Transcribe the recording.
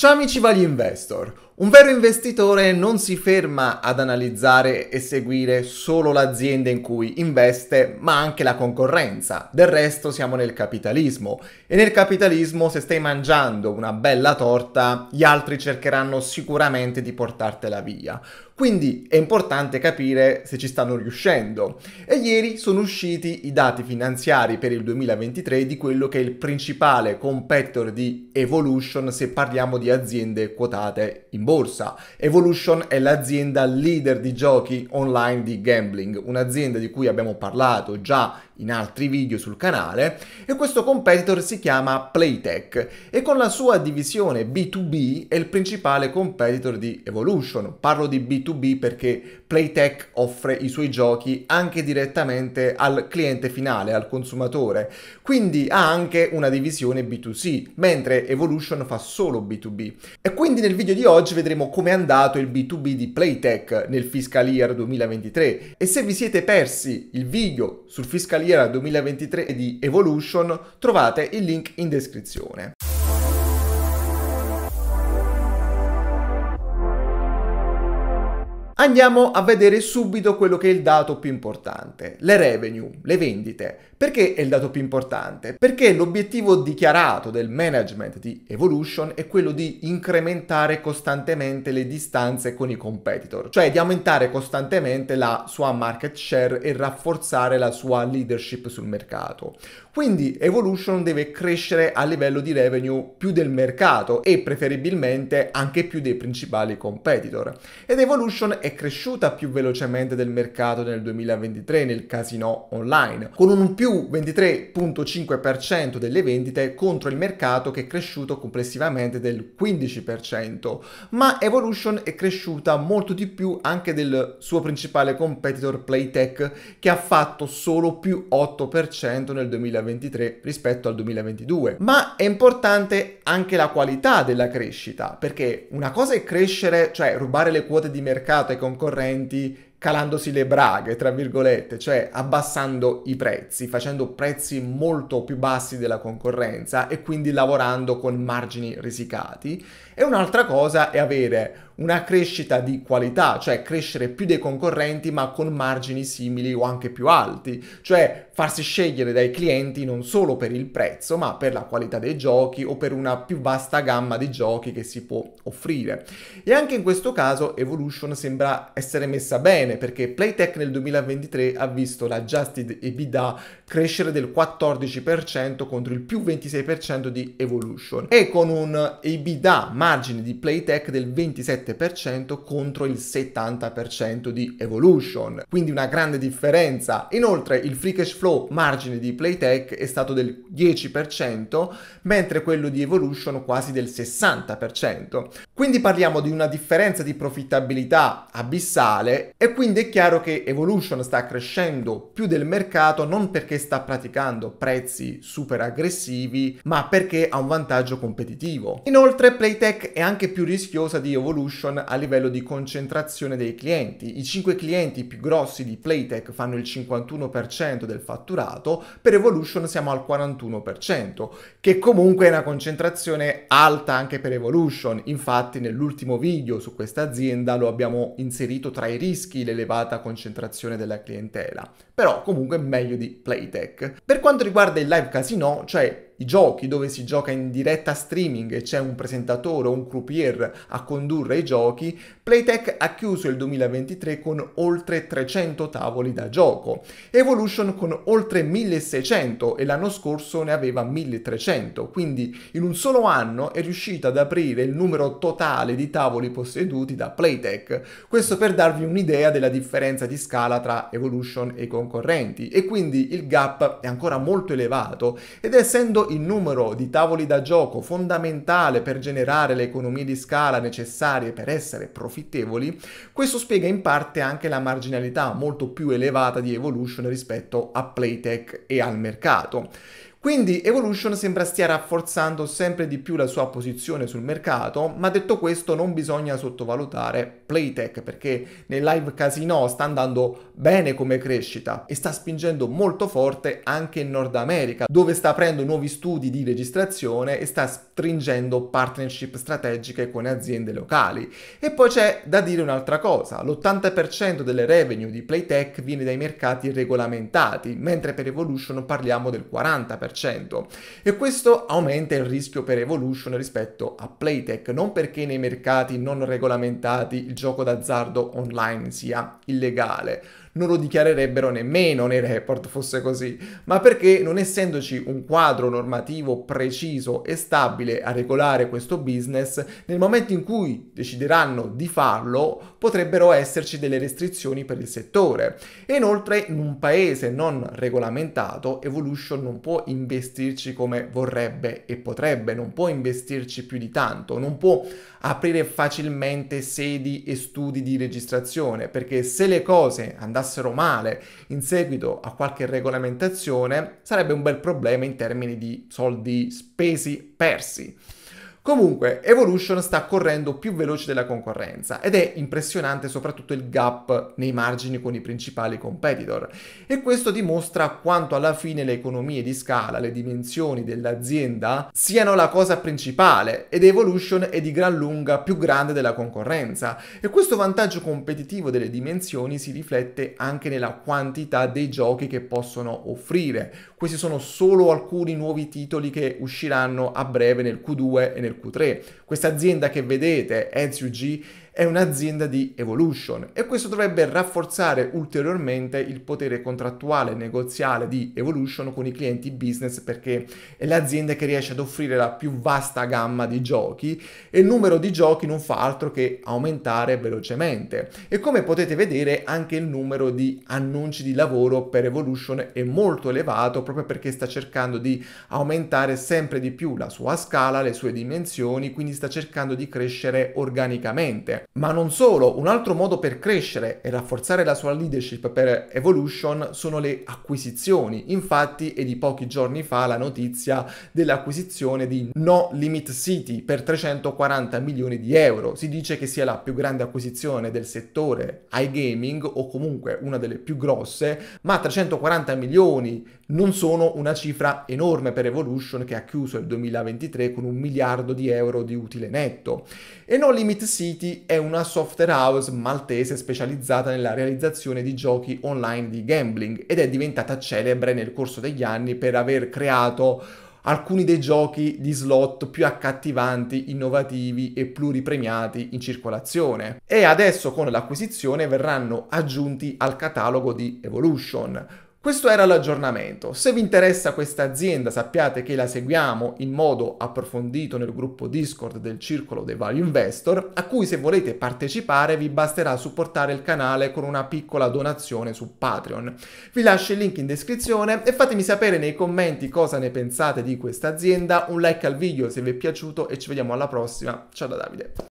Ciao amici Value Investor! Un vero investitore non si ferma ad analizzare e seguire solo l'azienda in cui investe, ma anche la concorrenza. Del resto siamo nel capitalismo e nel capitalismo se stai mangiando una bella torta, gli altri cercheranno sicuramente di portartela via. Quindi è importante capire se ci stanno riuscendo. E ieri sono usciti i dati finanziari per il 2023 di quello che è il principale competitor di Evolution se parliamo di aziende quotate in borsa. Evolution è l'azienda leader di giochi online di gambling, un'azienda di cui abbiamo parlato già in altri video sul canale e questo competitor si chiama Playtech e con la sua divisione B2B è il principale competitor di Evolution. Parlo di B2B perché Playtech offre i suoi giochi anche direttamente al cliente finale, al consumatore, quindi ha anche una divisione B2C, mentre Evolution fa solo B2B. E quindi nel video di oggi vedremo come è andato il B2B di Playtech nel fiscal year 2023 e se vi siete persi il video sul fiscal year carriera 2023 di Evolution trovate il link in descrizione. Andiamo a vedere subito quello che è il dato più importante, le revenue, le vendite. Perché è il dato più importante? Perché l'obiettivo dichiarato del management di Evolution è quello di incrementare costantemente le distanze con i competitor, cioè di aumentare costantemente la sua market share e rafforzare la sua leadership sul mercato. Quindi Evolution deve crescere a livello di revenue più del mercato e preferibilmente anche più dei principali competitor. Ed Evolution è è cresciuta più velocemente del mercato nel 2023 nel casino online, con un più 23.5% delle vendite contro il mercato che è cresciuto complessivamente del 15%, ma Evolution è cresciuta molto di più anche del suo principale competitor Playtech che ha fatto solo più 8% nel 2023 rispetto al 2022. Ma è importante anche la qualità della crescita, perché una cosa è crescere, cioè rubare le quote di mercato e ai concorrenti calandosi le braghe, tra virgolette, cioè abbassando i prezzi, facendo prezzi molto più bassi della concorrenza e quindi lavorando con margini risicati. E un'altra cosa è avere una crescita di qualità, cioè crescere più dei concorrenti ma con margini simili o anche più alti, cioè farsi scegliere dai clienti non solo per il prezzo ma per la qualità dei giochi o per una più vasta gamma di giochi che si può offrire. E anche in questo caso Evolution sembra essere messa bene perché Playtech nel 2023 ha visto la Justed EBITDA crescere del 14% contro il più 26% di Evolution e con un EBITDA margine di Playtech del 27% 37% contro il 70% di Evolution, quindi una grande differenza. Inoltre il free cash flow margine di Playtech è stato del 10%, mentre quello di Evolution quasi del 60%. Quindi parliamo di una differenza di profittabilità abissale e quindi è chiaro che Evolution sta crescendo più del mercato non perché sta praticando prezzi super aggressivi, ma perché ha un vantaggio competitivo. Inoltre Playtech è anche più rischiosa di Evolution solution a livello di concentrazione dei clienti. I 5 clienti più grossi di Playtech fanno il 51% del fatturato, per Evolution siamo al 41%, che comunque è una concentrazione alta anche per Evolution. Infatti nell'ultimo video su questa azienda lo abbiamo inserito tra i rischi l'elevata concentrazione della clientela, però comunque meglio di Playtech. Per quanto riguarda il live casino, cioè i giochi dove si gioca in diretta streaming e c'è un presentatore o un croupier a condurre i giochi, Playtech ha chiuso il 2023 con oltre 300 tavoli da gioco, Evolution con oltre 1600 e l'anno scorso ne aveva 1300, quindi in un solo anno è riuscita ad aprire il numero totale di tavoli posseduti da Playtech, questo per darvi un'idea della differenza di scala tra Evolution e i concorrenti e quindi il gap è ancora molto elevato ed essendo il numero di tavoli da gioco fondamentale per generare le economie di scala necessarie per essere profittevoli, questo spiega in parte anche la marginalità molto più elevata di Evolution rispetto a Playtech e al mercato. Quindi Evolution sembra stia rafforzando sempre di più la sua posizione sul mercato, ma detto questo non bisogna sottovalutare Playtech perché nel live casino sta andando bene come crescita e sta spingendo molto forte anche in Nord America, dove sta aprendo nuovi studi di registrazione e sta stringendo partnership strategiche con aziende locali. E poi c'è da dire un'altra cosa, l'80% delle revenue di Playtech viene dai mercati regolamentati, mentre per Evolution parliamo del 40%. 10%. E questo aumenta il rischio per Evolution rispetto a Playtech, non perché nei mercati non regolamentati il gioco d'azzardo online sia illegale, non lo dichiarerebbero nemmeno nei report fosse così, ma perché non essendoci un quadro normativo preciso e stabile a regolare questo business, nel momento in cui decideranno di farlo potrebbero esserci delle restrizioni per il settore. E inoltre in un paese non regolamentato Evolution non può investirci come vorrebbe e potrebbe, non può investirci più di tanto, non può aprire facilmente sedi e studi di registrazione, perché se le cose andranno andassero male in seguito a qualche regolamentazione, sarebbe un bel problema in termini di soldi spesi persi. Comunque, Evolution sta correndo più veloce della concorrenza ed è impressionante soprattutto il gap nei margini con i principali competitor e questo dimostra quanto alla fine le economie di scala, le dimensioni dell'azienda siano la cosa principale ed Evolution è di gran lunga più grande della concorrenza e questo vantaggio competitivo delle dimensioni si riflette anche nella quantità dei giochi che possono offrire. Questi sono solo alcuni nuovi titoli che usciranno a breve nel Q2 e nel Q3. Questa azienda che vedete, EZUG, è un'azienda di Evolution e questo dovrebbe rafforzare ulteriormente il potere contrattuale e negoziale di Evolution con i clienti business perché è l'azienda che riesce ad offrire la più vasta gamma di giochi e il numero di giochi non fa altro che aumentare velocemente e come potete vedere anche il numero di annunci di lavoro per Evolution è molto elevato proprio perché sta cercando di aumentare sempre di più la sua scala, le sue dimensioni, quindi sta cercando di crescere organicamente. Ma non solo, un altro modo per crescere e rafforzare la sua leadership per Evolution sono le acquisizioni. Infatti è di pochi giorni fa la notizia dell'acquisizione di No Limit City per 340 milioni di euro. Si dice che sia la più grande acquisizione del settore iGaming o comunque una delle più grosse, ma 340 milioni non sono una cifra enorme per Evolution che ha chiuso il 2023 con un miliardo di euro di utile netto. E No Limit City è una software house maltese specializzata nella realizzazione di giochi online di gambling ed è diventata celebre nel corso degli anni per aver creato alcuni dei giochi di slot più accattivanti, innovativi e pluripremiati in circolazione. E adesso con l'acquisizione verranno aggiunti al catalogo di Evolution. Questo era l'aggiornamento. Se vi interessa questa azienda sappiate che la seguiamo in modo approfondito nel gruppo Discord del Circolo dei Value Investor, a cui se volete partecipare vi basterà supportare il canale con una piccola donazione su Patreon. Vi lascio il link in descrizione e fatemi sapere nei commenti cosa ne pensate di questa azienda, un like al video se vi è piaciuto e ci vediamo alla prossima. Ciao da Davide.